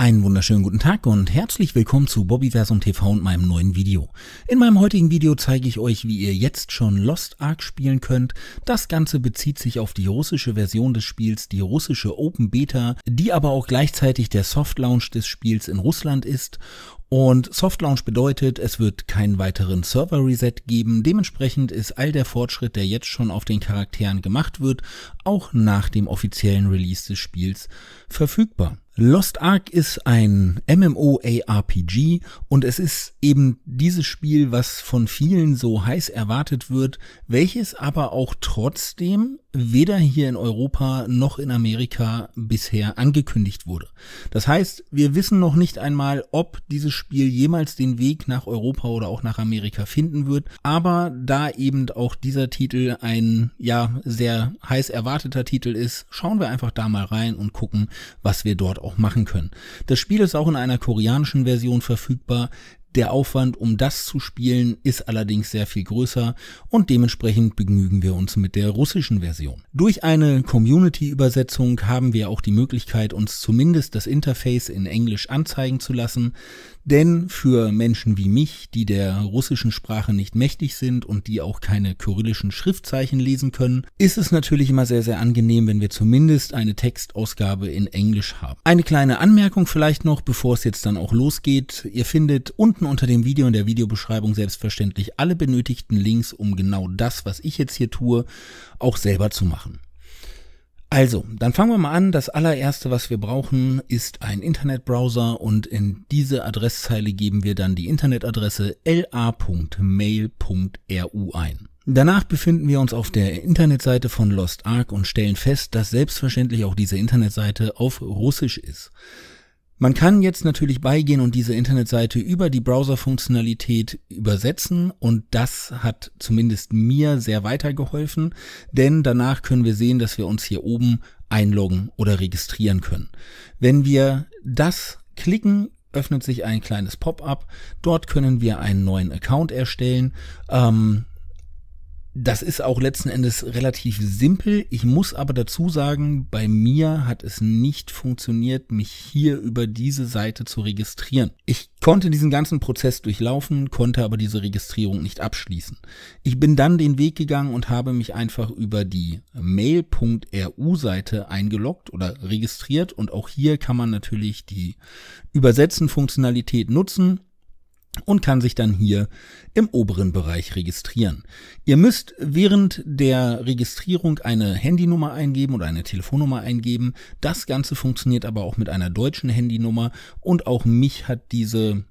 Einen wunderschönen guten Tag und herzlich willkommen zu Bobbyversum TV und meinem neuen Video. In meinem heutigen Video zeige ich euch, wie ihr jetzt schon Lost Ark spielen könnt. Das Ganze bezieht sich auf die russische Version des Spiels, die russische Open Beta, die aber auch gleichzeitig der Soft Launch des Spiels in Russland ist und Soft Launch bedeutet, es wird keinen weiteren Server-Reset geben. Dementsprechend ist all der Fortschritt, der jetzt schon auf den Charakteren gemacht wird, auch nach dem offiziellen Release des Spiels verfügbar. Lost Ark ist ein MMORPG und es ist eben dieses Spiel, was von vielen so heiß erwartet wird, welches aber auch trotzdem weder hier in Europa noch in Amerika bisher angekündigt wurde. Das heißt, wir wissen noch nicht einmal, ob dieses Spiel jemals den Weg nach Europa oder auch nach Amerika finden wird, aber da eben auch dieser Titel ein ja sehr heiß erwarteter Titel ist, schauen wir einfach da mal rein und gucken, was wir dort auch machen können. Das Spiel ist auch in einer koreanischen Version verfügbar, der Aufwand, um das zu spielen, ist allerdings sehr viel größer und dementsprechend begnügen wir uns mit der russischen Version. Durch eine Community-Übersetzung haben wir auch die Möglichkeit, uns zumindest das Interface in Englisch anzeigen zu lassen, denn für Menschen wie mich, die der russischen Sprache nicht mächtig sind und die auch keine kyrillischen Schriftzeichen lesen können, ist es natürlich immer sehr, sehr angenehm, wenn wir zumindest eine Textausgabe in Englisch haben. Eine kleine Anmerkung vielleicht noch, bevor es jetzt dann auch losgeht. Ihr findet unten finden unter dem Video in der Videobeschreibung selbstverständlich alle benötigten Links, um genau das, was ich jetzt hier tue, auch selber zu machen. Also, dann fangen wir mal an. Das allererste, was wir brauchen, ist ein Internetbrowser und in diese Adresszeile geben wir dann die Internetadresse la.mail.ru ein. Danach befinden wir uns auf der Internetseite von Lost Ark und stellen fest, dass selbstverständlich auch diese Internetseite auf Russisch ist. Man kann jetzt natürlich beigehen und diese Internetseite über die Browser-Funktionalität übersetzen und das hat zumindest mir sehr weitergeholfen, denn danach können wir sehen, dass wir uns hier oben einloggen oder registrieren können. Wenn wir das klicken, öffnet sich ein kleines Pop-up. Dort können wir einen neuen Account erstellen. Ähm, das ist auch letzten Endes relativ simpel. Ich muss aber dazu sagen, bei mir hat es nicht funktioniert, mich hier über diese Seite zu registrieren. Ich konnte diesen ganzen Prozess durchlaufen, konnte aber diese Registrierung nicht abschließen. Ich bin dann den Weg gegangen und habe mich einfach über die mail.ru-Seite eingeloggt oder registriert und auch hier kann man natürlich die Übersetzen-Funktionalität nutzen und kann sich dann hier im oberen Bereich registrieren. Ihr müsst während der Registrierung eine Handynummer eingeben oder eine Telefonnummer eingeben. Das Ganze funktioniert aber auch mit einer deutschen Handynummer und auch mich hat diese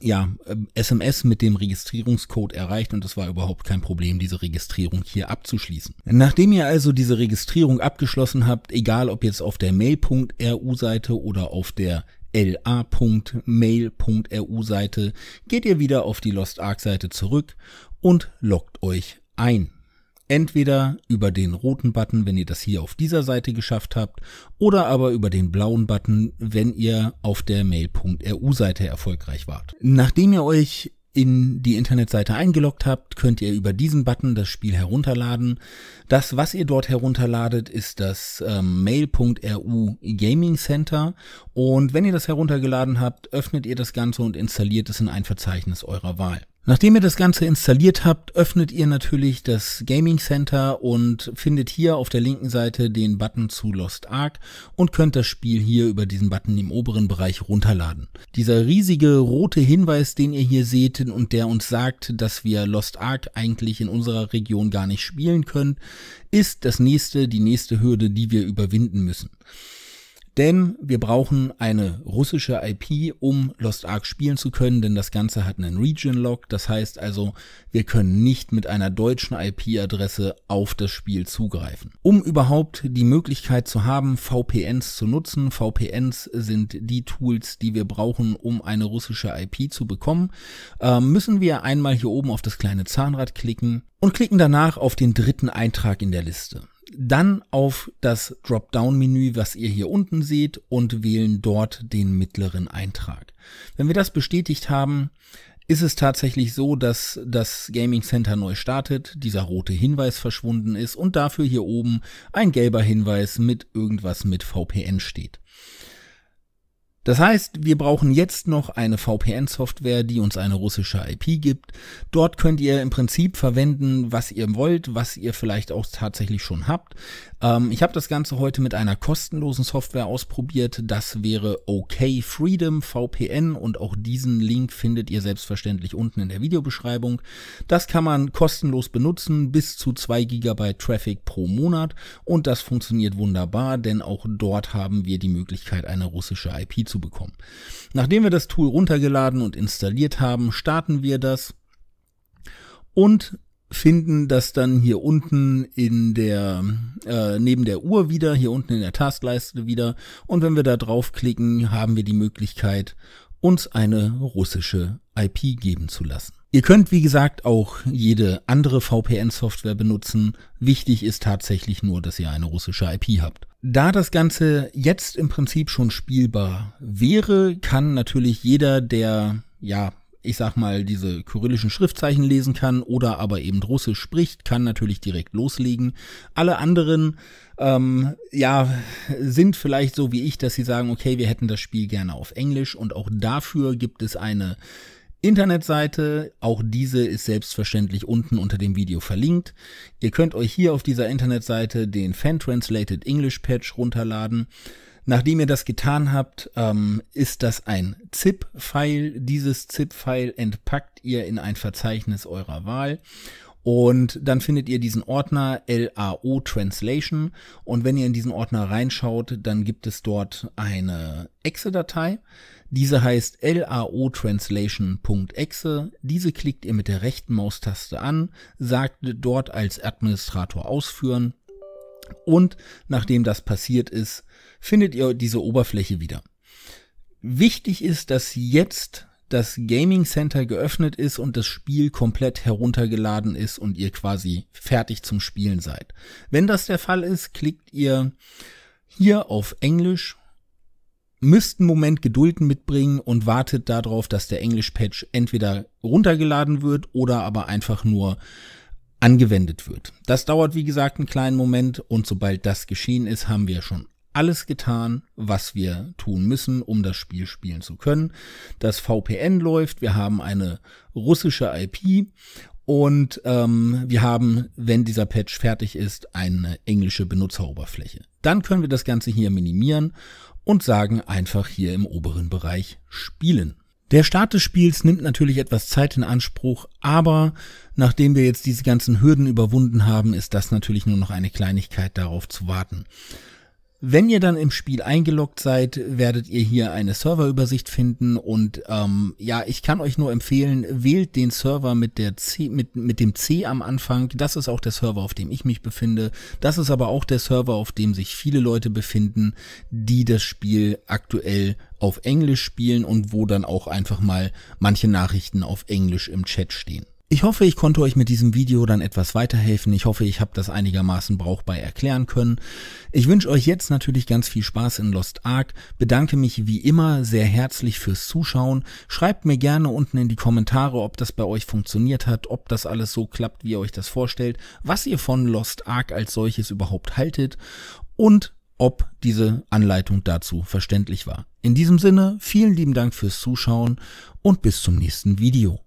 ja, SMS ähm, mit dem Registrierungscode erreicht und es war überhaupt kein Problem, diese Registrierung hier abzuschließen. Nachdem ihr also diese Registrierung abgeschlossen habt, egal ob jetzt auf der mail.ru-Seite oder auf der la.mail.ru-Seite, geht ihr wieder auf die Lost Ark-Seite zurück und loggt euch ein. Entweder über den roten Button, wenn ihr das hier auf dieser Seite geschafft habt, oder aber über den blauen Button, wenn ihr auf der mail.ru-Seite erfolgreich wart. Nachdem ihr euch in die Internetseite eingeloggt habt, könnt ihr über diesen Button das Spiel herunterladen. Das, was ihr dort herunterladet, ist das ähm, Mail.ru Gaming Center. Und wenn ihr das heruntergeladen habt, öffnet ihr das Ganze und installiert es in ein Verzeichnis eurer Wahl. Nachdem ihr das Ganze installiert habt, öffnet ihr natürlich das Gaming Center und findet hier auf der linken Seite den Button zu Lost Ark und könnt das Spiel hier über diesen Button im oberen Bereich runterladen. Dieser riesige rote Hinweis, den ihr hier seht und der uns sagt, dass wir Lost Ark eigentlich in unserer Region gar nicht spielen können, ist das nächste, die nächste Hürde, die wir überwinden müssen. Denn wir brauchen eine russische IP, um Lost Ark spielen zu können, denn das Ganze hat einen Region Lock. Das heißt also, wir können nicht mit einer deutschen IP-Adresse auf das Spiel zugreifen. Um überhaupt die Möglichkeit zu haben, VPNs zu nutzen, VPNs sind die Tools, die wir brauchen, um eine russische IP zu bekommen, äh, müssen wir einmal hier oben auf das kleine Zahnrad klicken und klicken danach auf den dritten Eintrag in der Liste dann auf das Dropdown-Menü, was ihr hier unten seht, und wählen dort den mittleren Eintrag. Wenn wir das bestätigt haben, ist es tatsächlich so, dass das Gaming Center neu startet, dieser rote Hinweis verschwunden ist und dafür hier oben ein gelber Hinweis mit irgendwas mit VPN steht. Das heißt, wir brauchen jetzt noch eine VPN-Software, die uns eine russische IP gibt. Dort könnt ihr im Prinzip verwenden, was ihr wollt, was ihr vielleicht auch tatsächlich schon habt. Ähm, ich habe das Ganze heute mit einer kostenlosen Software ausprobiert. Das wäre OK Freedom VPN und auch diesen Link findet ihr selbstverständlich unten in der Videobeschreibung. Das kann man kostenlos benutzen, bis zu 2 GB Traffic pro Monat und das funktioniert wunderbar, denn auch dort haben wir die Möglichkeit, eine russische IP zu bekommen. Nachdem wir das Tool runtergeladen und installiert haben, starten wir das und finden das dann hier unten in der äh, neben der Uhr wieder, hier unten in der Taskleiste wieder. Und wenn wir da draufklicken, haben wir die Möglichkeit, uns eine russische IP geben zu lassen. Ihr könnt, wie gesagt, auch jede andere VPN-Software benutzen. Wichtig ist tatsächlich nur, dass ihr eine russische IP habt. Da das Ganze jetzt im Prinzip schon spielbar wäre, kann natürlich jeder, der, ja, ich sag mal, diese kyrillischen Schriftzeichen lesen kann oder aber eben Russisch spricht, kann natürlich direkt loslegen. Alle anderen, ähm, ja, sind vielleicht so wie ich, dass sie sagen, okay, wir hätten das Spiel gerne auf Englisch und auch dafür gibt es eine Internetseite. Auch diese ist selbstverständlich unten unter dem Video verlinkt. Ihr könnt euch hier auf dieser Internetseite den Fan Translated English Patch runterladen. Nachdem ihr das getan habt, ähm, ist das ein ZIP-File. Dieses ZIP-File entpackt ihr in ein Verzeichnis eurer Wahl und dann findet ihr diesen Ordner LAO Translation. Und wenn ihr in diesen Ordner reinschaut, dann gibt es dort eine Exe-Datei. Diese heißt LAO Translation.exe. Diese klickt ihr mit der rechten Maustaste an, sagt dort als Administrator ausführen. Und nachdem das passiert ist, findet ihr diese Oberfläche wieder. Wichtig ist, dass jetzt das Gaming Center geöffnet ist und das Spiel komplett heruntergeladen ist und ihr quasi fertig zum Spielen seid. Wenn das der Fall ist, klickt ihr hier auf Englisch, müsst einen Moment Geduld mitbringen und wartet darauf, dass der Englisch-Patch entweder runtergeladen wird oder aber einfach nur angewendet wird. Das dauert, wie gesagt, einen kleinen Moment und sobald das geschehen ist, haben wir schon alles getan, was wir tun müssen, um das Spiel spielen zu können. Das VPN läuft, wir haben eine russische IP und ähm, wir haben, wenn dieser Patch fertig ist, eine englische Benutzeroberfläche. Dann können wir das Ganze hier minimieren und sagen einfach hier im oberen Bereich spielen. Der Start des Spiels nimmt natürlich etwas Zeit in Anspruch, aber nachdem wir jetzt diese ganzen Hürden überwunden haben, ist das natürlich nur noch eine Kleinigkeit darauf zu warten. Wenn ihr dann im Spiel eingeloggt seid, werdet ihr hier eine Serverübersicht finden und ähm, ja, ich kann euch nur empfehlen, wählt den Server mit der C, mit, mit dem C am Anfang. Das ist auch der Server, auf dem ich mich befinde. Das ist aber auch der Server, auf dem sich viele Leute befinden, die das Spiel aktuell auf Englisch spielen und wo dann auch einfach mal manche Nachrichten auf Englisch im Chat stehen. Ich hoffe, ich konnte euch mit diesem Video dann etwas weiterhelfen. Ich hoffe, ich habe das einigermaßen brauchbar erklären können. Ich wünsche euch jetzt natürlich ganz viel Spaß in Lost Ark. Bedanke mich wie immer sehr herzlich fürs Zuschauen. Schreibt mir gerne unten in die Kommentare, ob das bei euch funktioniert hat, ob das alles so klappt, wie ihr euch das vorstellt, was ihr von Lost Ark als solches überhaupt haltet und ob diese Anleitung dazu verständlich war. In diesem Sinne, vielen lieben Dank fürs Zuschauen und bis zum nächsten Video.